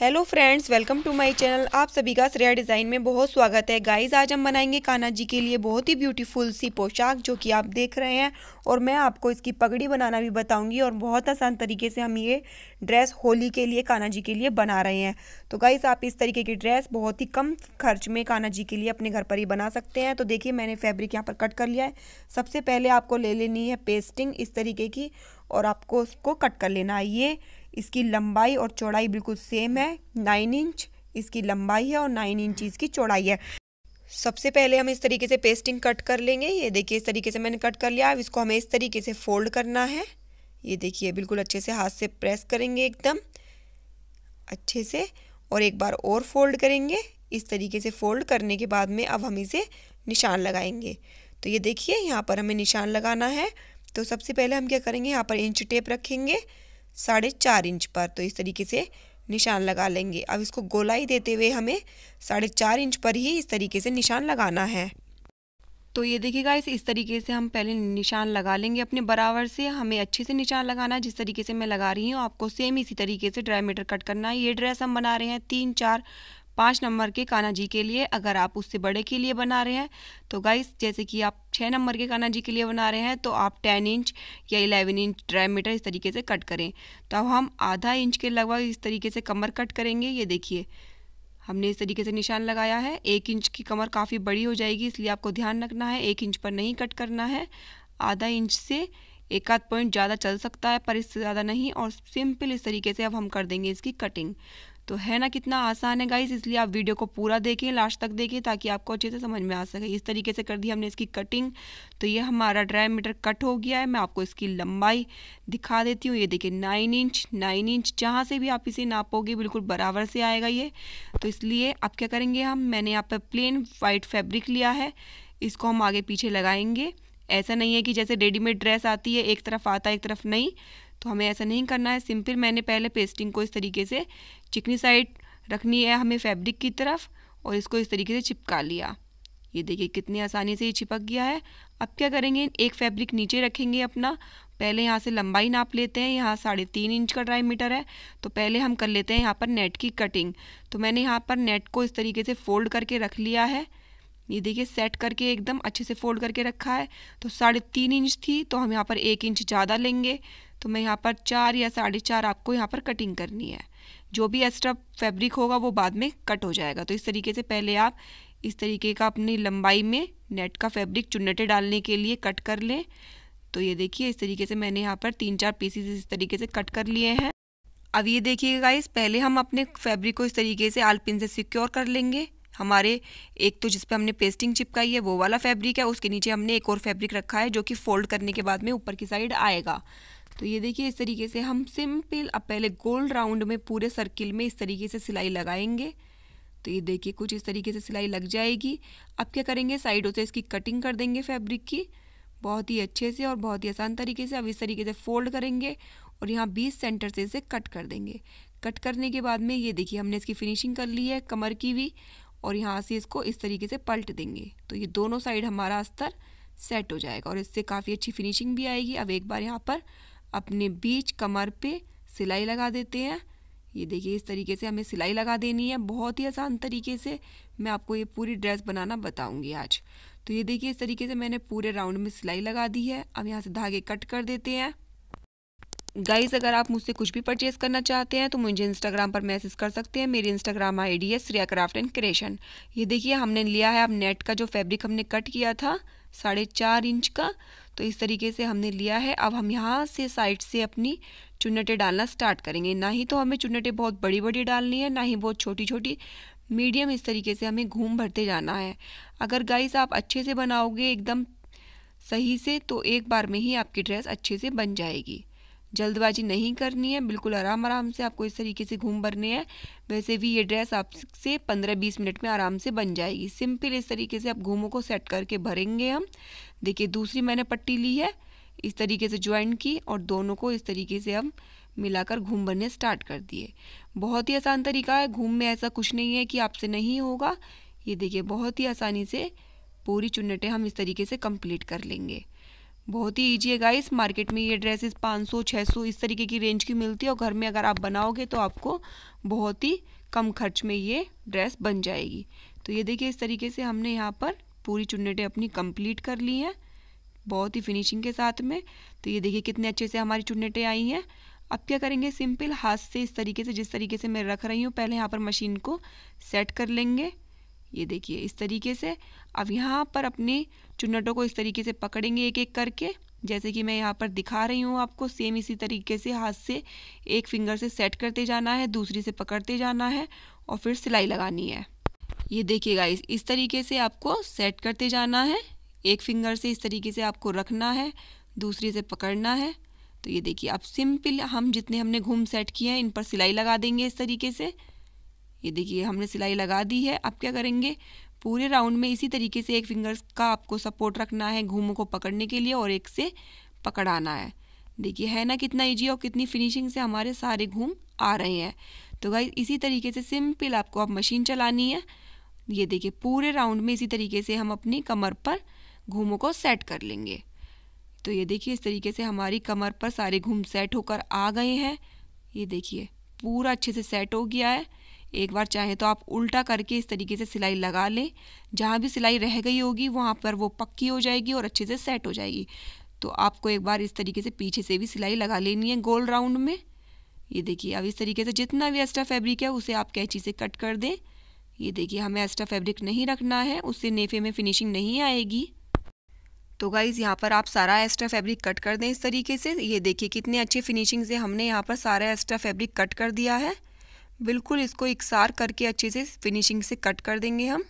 hello friends welcome to my channel आप सभी का श्रेया डिज़ाइन में बहुत स्वागत है गाइस आज हम बनाएंगे कान्हा जी के लिए बहुत ही ब्यूटीफुल सी पोशाक जो कि आप देख रहे हैं और मैं आपको इसकी पगड़ी बनाना भी बताऊंगी और बहुत आसान तरीके से हम ये ड्रेस होली के लिए कान्हा जी के लिए बना रहे हैं तो गाइस आप इस तरीके की ड्रेस बहुत ही कम खर्च में कान्हा जी के लिए अपने घर पर ही बना सकते हैं तो देखिए मैंने फैब्रिक यहाँ पर कट कर लिया है सबसे पहले आपको ले लेनी है पेस्टिंग इस तरीके की और आपको उसको कट कर लेना है ये इसकी लंबाई और चौड़ाई बिल्कुल सेम है नाइन इंच इसकी लंबाई है और नाइन इंच इसकी चौड़ाई है सबसे पहले हम इस तरीके से पेस्टिंग कट कर लेंगे ये देखिए इस तरीके से मैंने कट कर लिया अब इसको हमें इस तरीके से फोल्ड करना है ये देखिए बिल्कुल अच्छे से हाथ से प्रेस करेंगे एकदम अच्छे से और एक बार और फोल्ड करेंगे इस तरीके से फोल्ड करने के बाद में अब हम इसे निशान लगाएंगे तो ये देखिए यहाँ पर हमें निशान लगाना है तो सबसे पहले हम क्या करेंगे यहाँ पर इंच टेप रखेंगे साढ़े चार इंच पर तो इस तरीके से निशान लगा लेंगे अब इसको गोलाई देते हुए हमें साढ़े चार इंच पर ही इस तरीके से निशान लगाना है तो ये देखिएगा इस तरीके से हम पहले निशान लगा लेंगे अपने बराबर से हमें अच्छे से निशान लगाना है जिस तरीके से मैं लगा रही हूँ आपको सेम इसी तरीके से ड्राई मीटर कट करना है ये ड्रेस हम बना रहे हैं तीन चार पाँच नंबर के काना जी के लिए अगर आप उससे बड़े के लिए बना रहे हैं तो गाइस जैसे कि आप छः नंबर के काना जी के लिए बना रहे हैं तो आप टेन इंच या इलेवन इंच डायमीटर इस तरीके से कट करें तो अब हम आधा इंच के लगभग इस तरीके से कमर कट करेंगे ये देखिए हमने इस तरीके से निशान लगाया है एक इंच की कमर काफ़ी बड़ी हो जाएगी इसलिए आपको ध्यान रखना है एक इंच पर नहीं कट करना है आधा इंच से एक आध पॉइंट ज़्यादा चल सकता है पर इससे ज़्यादा नहीं और सिंपल इस तरीके से अब हम कर देंगे इसकी कटिंग तो है ना कितना आसान है गाइस इसलिए आप वीडियो को पूरा देखें लास्ट तक देखें ताकि आपको अच्छे से समझ में आ सके इस तरीके से कर दी हमने इसकी कटिंग तो ये हमारा ड्राई मीटर कट हो गया है मैं आपको इसकी लंबाई दिखा देती हूँ ये देखिए नाइन इंच नाइन इंच जहाँ से भी आप इसे नापोगे बिल्कुल बराबर से आएगा ये तो इसलिए आप क्या करेंगे हम मैंने यहाँ पर प्लेन वाइट फैब्रिक लिया है इसको हम आगे पीछे लगाएंगे ऐसा नहीं है कि जैसे रेडीमेड ड्रेस आती है एक तरफ आता है एक तरफ नहीं तो हमें ऐसा नहीं करना है सिंपल मैंने पहले पेस्टिंग को इस तरीके से चिकनी साइड रखनी है हमें फैब्रिक की तरफ और इसको इस तरीके से चिपका लिया ये देखिए कितनी आसानी से ये चिपक गया है अब क्या करेंगे एक फैब्रिक नीचे रखेंगे अपना पहले यहाँ से लंबाई नाप लेते हैं यहाँ साढ़े तीन इंच का ड्राई मीटर है तो पहले हम कर लेते हैं यहाँ पर नेट की कटिंग तो मैंने यहाँ पर नेट को इस तरीके से फोल्ड करके रख लिया है ये देखिए सेट करके एकदम अच्छे से फोल्ड करके रखा है तो साढ़े तीन इंच थी तो हम यहाँ पर एक इंच ज़्यादा लेंगे तो मैं यहाँ पर चार या साढ़े चार आपको यहाँ पर कटिंग करनी है जो भी एक्स्ट्रा फैब्रिक होगा वो बाद में कट हो जाएगा तो इस तरीके से पहले आप इस तरीके का अपनी लंबाई में नेट का फैब्रिक चुन्नटे डालने के लिए कट कर लें तो ये देखिए इस तरीके से मैंने यहाँ पर तीन चार पीसीस इस तरीके से कट कर लिए हैं अब ये देखिए गाइस पहले हम अपने फैब्रिक को इस तरीके से आलपिन से सिक्योर कर लेंगे हमारे एक तो जिस पे हमने पेस्टिंग चिपकाई है वो वाला फैब्रिक है उसके नीचे हमने एक और फैब्रिक रखा है जो कि फोल्ड करने के बाद में ऊपर की साइड आएगा तो ये देखिए इस तरीके से हम सिंपल अब पहले गोल राउंड में पूरे सर्किल में इस तरीके से सिलाई लगाएंगे तो ये देखिए कुछ इस तरीके से सिलाई लग जाएगी अब क्या करेंगे साइडों से इसकी कटिंग कर देंगे फैब्रिक की बहुत ही अच्छे से और बहुत ही आसान तरीके से अब इस तरीके से फोल्ड करेंगे और यहाँ बीस सेंटर से इसे कट कर देंगे कट करने के बाद में ये देखिए हमने इसकी फिनिशिंग कर ली है कमर की भी और यहाँ से इसको इस तरीके से पलट देंगे तो ये दोनों साइड हमारा अस्तर सेट हो जाएगा और इससे काफ़ी अच्छी फिनिशिंग भी आएगी अब एक बार यहाँ पर अपने बीच कमर पे सिलाई लगा देते हैं ये देखिए इस तरीके से हमें सिलाई लगा देनी है बहुत ही आसान तरीके से मैं आपको ये पूरी ड्रेस बनाना बताऊंगी आज तो ये देखिए इस तरीके से मैंने पूरे राउंड में सिलाई लगा दी है अब यहाँ से धागे कट कर देते हैं गाइज अगर आप मुझसे कुछ भी परचेज करना चाहते हैं तो मुझे इंस्टाग्राम पर मैसेज कर सकते हैं मेरी इंस्टाग्राम आई डी है श्रिया क्राफ्ट एंड क्रिएशन ये देखिए हमने लिया है अब नेट का जो फैब्रिक हमने कट किया था साढ़े चार इंच का तो इस तरीके से हमने लिया है अब हम यहाँ से साइड से अपनी चुन्नटें डालना स्टार्ट करेंगे ना ही तो हमें चुन्नटें बहुत बड़ी बड़ी डालनी है ना ही बहुत छोटी छोटी मीडियम इस तरीके से हमें घूम भरते जाना है अगर गाइस आप अच्छे से बनाओगे एकदम सही से तो एक बार में ही आपकी ड्रेस अच्छे से बन जाएगी जल्दबाजी नहीं करनी है बिल्कुल आराम आराम से आपको इस तरीके से घूम भरने हैं वैसे भी ये ड्रेस आपसे पंद्रह बीस मिनट में आराम से बन जाएगी सिंपल इस तरीके से आप घूमों को सेट करके भरेंगे हम देखिए दूसरी मैंने पट्टी ली है इस तरीके से ज्वाइन की और दोनों को इस तरीके से हम मिलाकर घूम भरने स्टार्ट कर दिए बहुत ही आसान तरीका है घूम में ऐसा कुछ नहीं है कि आपसे नहीं होगा ये देखिए बहुत ही आसानी से पूरी चुन्नटें हम इस तरीके से कंप्लीट कर लेंगे बहुत ही ईजी है गाइस मार्केट में ये ड्रेसेस 500 600 इस तरीके की रेंज की मिलती है और घर में अगर आप बनाओगे तो आपको बहुत ही कम खर्च में ये ड्रेस बन जाएगी तो ये देखिए इस तरीके से हमने यहाँ पर पूरी चुन्नटें अपनी कंप्लीट कर ली हैं बहुत ही फिनिशिंग के साथ में तो ये देखिए कितने अच्छे से हमारी चुन्नटें आई हैं अब क्या करेंगे सिंपल हाथ से इस तरीके से जिस तरीके से मैं रख रही हूँ पहले यहाँ पर मशीन को सेट कर लेंगे ये देखिए इस तरीके से अब यहाँ पर अपने चुन्नटों को इस तरीके से पकड़ेंगे एक एक करके जैसे कि मैं यहाँ पर दिखा रही हूँ आपको सेम इसी तरीके से हाथ से एक फिंगर से सेट करते जाना है दूसरी से पकड़ते जाना है और फिर सिलाई लगानी है ये देखिएगा इस इस तरीके से आपको सेट करते जाना है एक फिंगर से इस तरीके से आपको रखना है दूसरी से पकड़ना है तो ये देखिए अब सिंपल हम जितने हमने घूम सेट किए हैं इन पर सिलाई लगा देंगे इस तरीके से ये देखिए हमने सिलाई लगा दी है अब क्या करेंगे पूरे राउंड में इसी तरीके से एक फिंगर्स का आपको सपोर्ट रखना है घूमों को पकड़ने के लिए और एक से पकड़ाना है देखिए है ना कितना ईजी और कितनी फिनिशिंग से हमारे सारे घूम आ रहे हैं तो भाई इसी तरीके से सिंपल आपको अब मशीन चलानी है ये देखिए पूरे राउंड में इसी तरीके से हम अपनी कमर पर घूमों को सेट कर लेंगे तो ये देखिए इस तरीके से हमारी कमर पर सारे घूम सेट होकर आ गए हैं ये देखिए पूरा अच्छे से सेट हो गया है एक बार चाहे तो आप उल्टा करके इस तरीके से सिलाई लगा लें जहाँ भी सिलाई रह गई होगी वहाँ पर वो पक्की हो जाएगी और अच्छे से सेट हो जाएगी तो आपको एक बार इस तरीके से पीछे से भी सिलाई लगा लेनी है गोल राउंड में ये देखिए अब इस तरीके से जितना भी एक्स्ट्रा फैब्रिक है उसे आप कैची से कट कर दें ये देखिए हमें एक्स्ट्रा फैब्रिक नहीं रखना है उससे नेफे में फिनिशिंग नहीं आएगी तो गाइज़ यहाँ पर आप सारा एक्स्ट्रा फैब्रिक कट कर दें इस तरीके से ये देखिए कितने अच्छे फिनिशिंग से हमने यहाँ पर सारा एक्स्ट्रा फैब्रिक कट कर दिया है बिल्कुल इसको इकसार करके अच्छे से फिनिशिंग से कट कर देंगे हम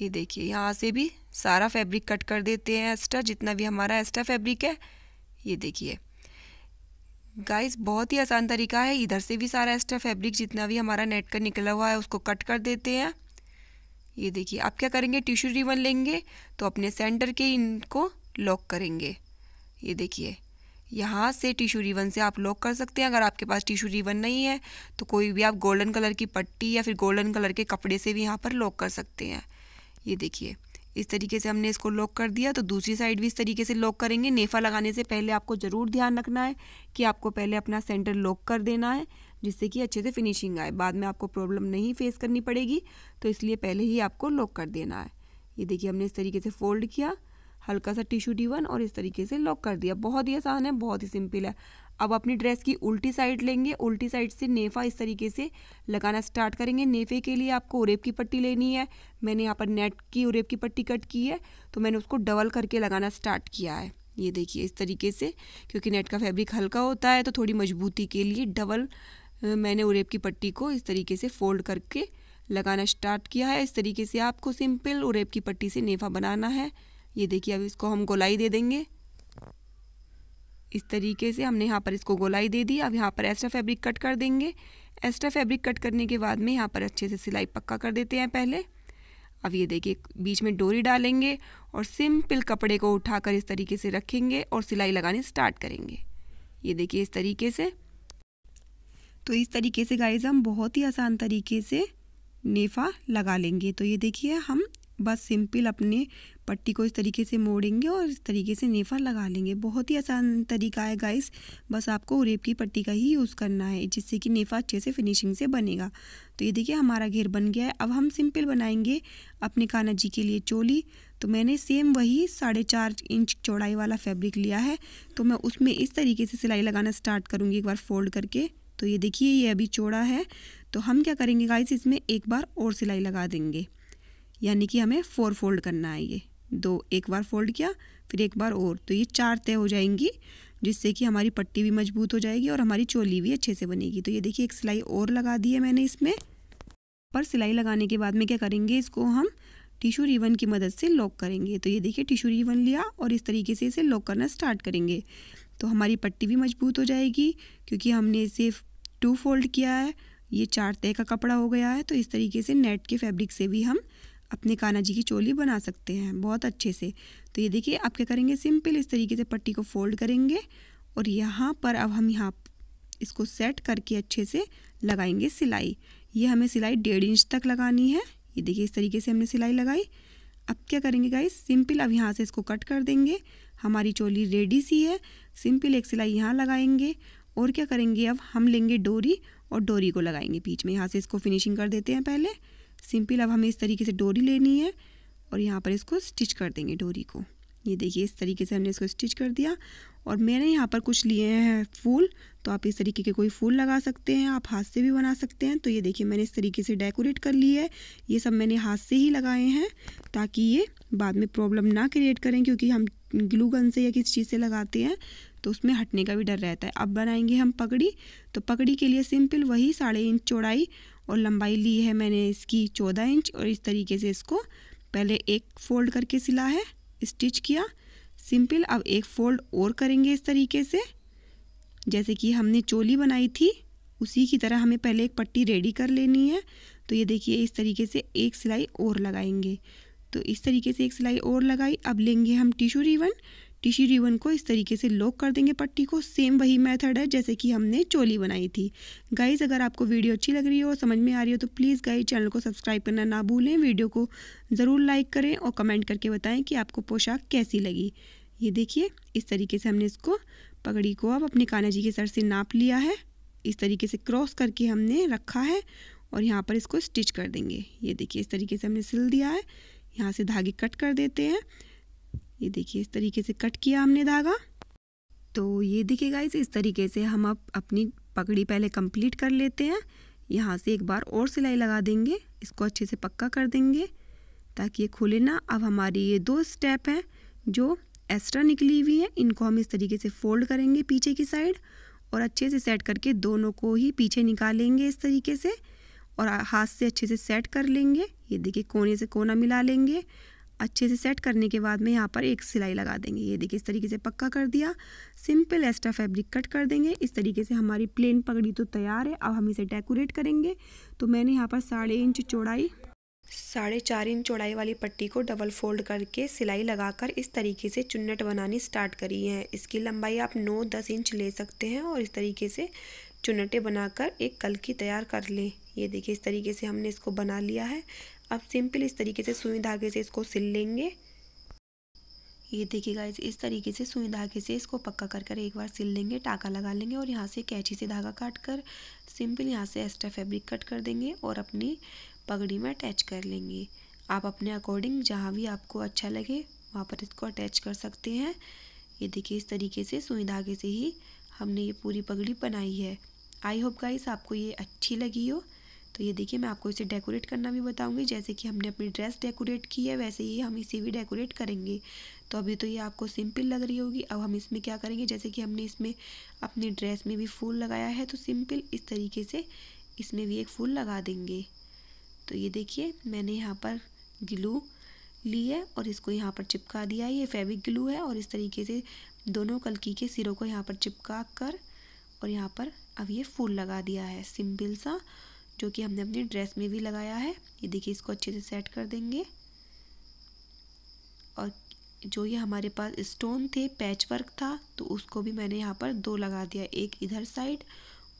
ये देखिए यहाँ से भी सारा फैब्रिक कट कर देते हैं एक्स्ट्रा जितना भी हमारा एक्स्ट्रा फैब्रिक है ये देखिए गाइस बहुत ही आसान तरीका है इधर से भी सारा एक्स्ट्रा फैब्रिक जितना भी हमारा नेट का निकला हुआ है उसको कट कर देते हैं ये देखिए आप क्या करेंगे टिश्यू रिबन लेंगे तो अपने सेंटर के इनको लॉक करेंगे ये देखिए यहाँ से टिशू रिवन से आप लॉक कर सकते हैं अगर आपके पास टिशू रिवन नहीं है तो कोई भी आप गोल्डन कलर की पट्टी या फिर गोल्डन कलर के कपड़े से भी यहाँ पर लॉक कर सकते हैं ये देखिए इस तरीके से हमने इसको लॉक कर दिया तो दूसरी साइड भी इस तरीके से लॉक करेंगे नेफा लगाने से पहले आपको ज़रूर ध्यान रखना है कि आपको पहले अपना सेंटर लॉक कर देना है जिससे कि अच्छे से फिनिशिंग आए बाद में आपको प्रॉब्लम नहीं फेस करनी पड़ेगी तो इसलिए पहले ही आपको लॉक कर देना है ये देखिए हमने इस तरीके से फोल्ड किया हल्का सा टिश्यू डी वन और इस तरीके से लॉक कर दिया बहुत ही आसान है बहुत ही सिंपल है अब अपनी ड्रेस की उल्टी साइड लेंगे उल्टी साइड से नेफा इस तरीके से लगाना स्टार्ट करेंगे नेफे के लिए आपको उरेप की पट्टी लेनी है मैंने यहाँ पर नेट की उरेप की पट्टी कट की है तो मैंने उसको डबल करके लगाना स्टार्ट किया है ये देखिए इस तरीके से क्योंकि नेट का फैब्रिक हल्का होता है तो थोड़ी मजबूती के लिए डबल मैंने उरेप की पट्टी को इस तरीके से फोल्ड करके लगाना स्टार्ट किया है इस तरीके से आपको सिंपल उरेप की पट्टी से नेफा बनाना है ये देखिए अब इसको हम गोलाई दे देंगे इस तरीके से हमने यहाँ पर इसको गोलाई दे दी अब यहाँ पर एक्स्ट्रा फैब्रिक कट कर देंगे एक्स्ट्रा फैब्रिक कट करने के बाद में यहाँ पर अच्छे से सिलाई पक्का कर देते हैं पहले अब ये देखिए बीच में डोरी डालेंगे और सिंपल कपड़े को उठाकर इस तरीके से रखेंगे और सिलाई लगाने स्टार्ट करेंगे ये देखिए इस तरीके से तो इस तरीके से गाइज हम बहुत ही आसान तरीके से नेफा लगा लेंगे तो ये देखिए हम बस सिंपल अपने पट्टी को इस तरीके से मोड़ेंगे और इस तरीके से नेफा लगा लेंगे बहुत ही आसान तरीका है गाइस बस आपको रेप की पट्टी का ही यूज़ करना है जिससे कि नेफा अच्छे से फिनिशिंग से बनेगा तो ये देखिए हमारा घेर बन गया है अब हम सिंपल बनाएंगे अपने काना जी के लिए चोली तो मैंने सेम वही साढ़े चार इंच चौड़ाई वाला फैब्रिक लिया है तो मैं उसमें इस तरीके से सिलाई लगाना स्टार्ट करूँगी एक बार फोल्ड करके तो ये देखिए ये अभी चौड़ा है तो हम क्या करेंगे गाइस इसमें एक बार और सिलाई लगा देंगे यानी कि हमें फोर फोल्ड करना है ये दो एक बार फोल्ड किया फिर एक बार और तो ये चार तय हो जाएंगी जिससे कि हमारी पट्टी भी मजबूत हो जाएगी और हमारी चोली भी अच्छे से बनेगी तो ये देखिए एक सिलाई और लगा दी है मैंने इसमें पर सिलाई लगाने के बाद में क्या करेंगे इसको हम टिशू रीवन की मदद से लॉक करेंगे तो ये देखिए टिशू रीवन लिया और इस तरीके से इसे लॉक करना स्टार्ट करेंगे तो हमारी पट्टी भी मजबूत हो जाएगी क्योंकि हमने इसे टू फोल्ड किया है ये चार तय का कपड़ा हो गया है तो इस तरीके से नेट के फैब्रिक से भी हम अपने कान्हा जी की चोली बना सकते हैं बहुत अच्छे से तो ये देखिए आप क्या करेंगे सिंपल इस तरीके से पट्टी को फोल्ड करेंगे और यहाँ पर अब हम यहाँ इसको सेट करके अच्छे से लगाएंगे सिलाई ये हमें सिलाई डेढ़ इंच तक लगानी है ये देखिए इस तरीके से हमने सिलाई लगाई अब क्या करेंगे गाइस सिंपल अब यहाँ से इसको कट कर देंगे हमारी चोली रेडी सी है सिंपल एक सिलाई यहाँ लगाएंगे और क्या करेंगे अब हम लेंगे डोरी और डोरी को लगाएंगे बीच में यहाँ से इसको फिनिशिंग कर देते हैं पहले सिंपल अब हमें इस तरीके से डोरी लेनी है और यहाँ पर इसको स्टिच कर देंगे डोरी को ये देखिए इस तरीके से हमने इसको स्टिच कर दिया और मैंने यहाँ पर कुछ लिए हैं फूल तो आप इस तरीके के कोई फूल लगा सकते हैं आप हाथ से भी बना सकते हैं तो ये देखिए मैंने इस तरीके से डेकोरेट कर ली है ये सब मैंने हाथ से ही लगाए हैं ताकि ये बाद में प्रॉब्लम ना क्रिएट करें क्योंकि हम ग्लू गन से या किसी चीज़ से लगाते हैं तो उसमें हटने का भी डर रहता है अब बनाएंगे हम पगड़ी तो पगड़ी के लिए सिंपल वही साढ़े इंच चौड़ाई और लंबाई ली है मैंने इसकी चौदह इंच और इस तरीके से इसको पहले एक फोल्ड करके सिला है स्टिच किया सिंपल अब एक फोल्ड और करेंगे इस तरीके से जैसे कि हमने चोली बनाई थी उसी की तरह हमें पहले एक पट्टी रेडी कर लेनी है तो ये देखिए इस तरीके से एक सिलाई और लगाएंगे तो इस तरीके से एक सिलाई और लगाई अब लेंगे हम टिशू रिवन टिश्यू रिबन को इस तरीके से लॉक कर देंगे पट्टी को सेम वही मेथड है जैसे कि हमने चोली बनाई थी गाइज़ अगर आपको वीडियो अच्छी लग रही हो और समझ में आ रही हो तो प्लीज़ गाइज चैनल को सब्सक्राइब करना ना भूलें वीडियो को ज़रूर लाइक करें और कमेंट करके बताएं कि आपको पोशाक कैसी लगी ये देखिए इस तरीके से हमने इसको पगड़ी को अब अपने काना जी के सर से नाप लिया है इस तरीके से क्रॉस करके हमने रखा है और यहाँ पर इसको स्टिच कर देंगे ये देखिए इस तरीके से हमने सिल दिया है यहाँ से धागे कट कर देते हैं ये देखिए इस तरीके से कट किया हमने धागा तो ये देखिए गाइस इस तरीके से हम अब अपनी पगड़ी पहले कंप्लीट कर लेते हैं यहाँ से एक बार और सिलाई लगा देंगे इसको अच्छे से पक्का कर देंगे ताकि ये खुले ना अब हमारी ये दो स्टेप हैं जो एक्स्ट्रा निकली हुई हैं इनको हम इस तरीके से फोल्ड करेंगे पीछे की साइड और अच्छे से सेट करके दोनों को ही पीछे निकालेंगे इस तरीके से और हाथ से अच्छे से सेट कर लेंगे ये देखिए कोने से कोना मिला लेंगे अच्छे से सेट करने के बाद में यहाँ पर एक सिलाई लगा देंगे ये देखिए इस तरीके से पक्का कर दिया सिंपल एक्स्ट्रा फैब्रिक कट कर देंगे इस तरीके से हमारी प्लेन पगड़ी तो तैयार है अब हम इसे डेकोरेट करेंगे तो मैंने यहाँ पर साढ़े इंच चौड़ाई साढ़े चार इंच चौड़ाई वाली पट्टी को डबल फोल्ड करके सिलाई लगाकर इस तरीके से चुन्नट बनानी स्टार्ट करी है इसकी लंबाई आप नौ दस इंच ले सकते हैं और इस तरीके से चुन्नटे बनाकर एक की तैयार कर लें ये देखिए इस तरीके से हमने इसको बना लिया है अब सिंपल इस तरीके से सुई धागे से इसको सिल लेंगे ये देखिए गाइज इस तरीके से सुई धागे से इसको पक्का कर कर एक बार सिल लेंगे टाका लगा लेंगे और यहाँ से कैची से धागा काट कर सिंपल यहाँ से एक्स्ट्रा फैब्रिक कट कर देंगे और अपनी पगड़ी में अटैच कर लेंगे आप अपने अकॉर्डिंग जहाँ भी आपको अच्छा लगे वहाँ पर इसको अटैच कर सकते हैं ये देखिए इस तरीके से सुई धागे से ही हमने ये पूरी पगड़ी बनाई है आई होप गाइस आपको ये अच्छी लगी हो तो ये देखिए मैं आपको इसे डेकोरेट करना भी बताऊँगी जैसे कि हमने अपनी ड्रेस डेकोरेट की है वैसे ही हम इसे भी डेकोरेट करेंगे तो अभी तो ये आपको सिंपल लग रही होगी अब हम इसमें क्या करेंगे जैसे कि हमने इसमें अपनी ड्रेस में भी फूल लगाया है तो सिंपल इस तरीके से इसमें भी एक फूल लगा देंगे तो ये देखिए मैंने यहाँ पर ग्लू ली है और इसको यहाँ पर चिपका दिया है ये फेविक ग्लू है और इस तरीके से दोनों कलकी के सिरों को यहाँ पर चिपका कर और यहाँ पर अब ये फूल लगा दिया है सिंपल सा जो कि हमने अपनी ड्रेस में भी लगाया है ये देखिए इसको अच्छे से सेट कर देंगे और जो ये हमारे पास स्टोन थे पैच वर्क था तो उसको भी मैंने यहाँ पर दो लगा दिया एक इधर साइड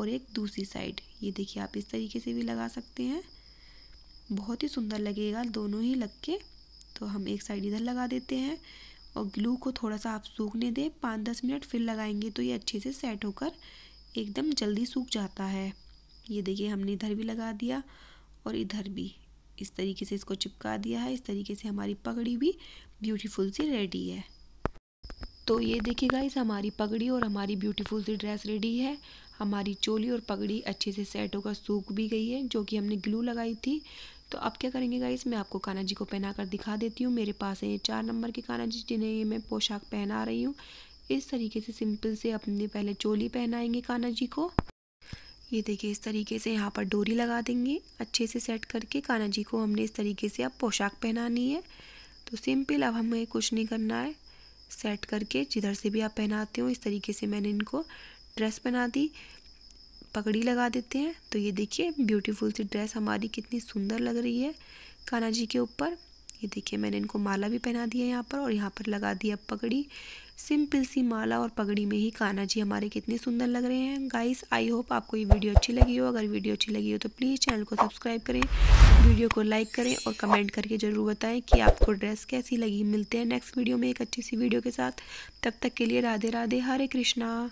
और एक दूसरी साइड ये देखिए आप इस तरीके से भी लगा सकते हैं बहुत ही सुंदर लगेगा दोनों ही लग के तो हम एक साइड इधर लगा देते हैं और ग्लू को थोड़ा सा आप सूखने दें पाँच दस मिनट फिर लगाएंगे तो ये अच्छे से सेट होकर एकदम जल्दी सूख जाता है ये देखिए हमने इधर भी लगा दिया और इधर भी इस तरीके से इसको चिपका दिया है इस तरीके से हमारी पगड़ी भी ब्यूटीफुल सी रेडी है तो ये देखिएगा इस हमारी पगड़ी और हमारी ब्यूटीफुल सी ड्रेस रेडी है हमारी चोली और पगड़ी अच्छे से सेट होकर सूख भी गई है जो कि हमने ग्लू लगाई थी तो अब क्या करेंगे गाइस मैं आपको काना जी को पहना कर दिखा देती हूँ मेरे पास है ये चार नंबर के काना जी जिन्हें ये मैं पोशाक पहना रही हूँ इस तरीके से सिंपल से अपने पहले चोली पहनाएंगे काना जी को ये देखिए इस तरीके से यहाँ पर डोरी लगा देंगे अच्छे से सेट करके कान्हा जी को हमने इस तरीके से अब पोशाक पहनानी है तो सिंपल अब हमें कुछ नहीं करना है सेट करके जिधर से भी आप पहनाते हो इस तरीके से मैंने इनको ड्रेस पहना दी पगड़ी लगा देते हैं तो ये देखिए ब्यूटीफुल सी ड्रेस हमारी कितनी सुंदर लग रही है कान्हा जी के ऊपर ये देखिए मैंने इनको माला भी पहना दिया है यहाँ पर और यहाँ पर लगा दी अब पगड़ी सिंपल सी माला और पगड़ी में ही कान्हा जी हमारे कितने सुंदर लग रहे हैं गाइस आई होप आपको ये वीडियो अच्छी लगी हो अगर वीडियो अच्छी लगी हो तो प्लीज़ चैनल को सब्सक्राइब करें वीडियो को लाइक करें और कमेंट करके ज़रूर बताएं कि आपको ड्रेस कैसी लगी मिलते हैं नेक्स्ट वीडियो में एक अच्छी सी वीडियो के साथ तब तक के लिए राधे राधे हरे कृष्णा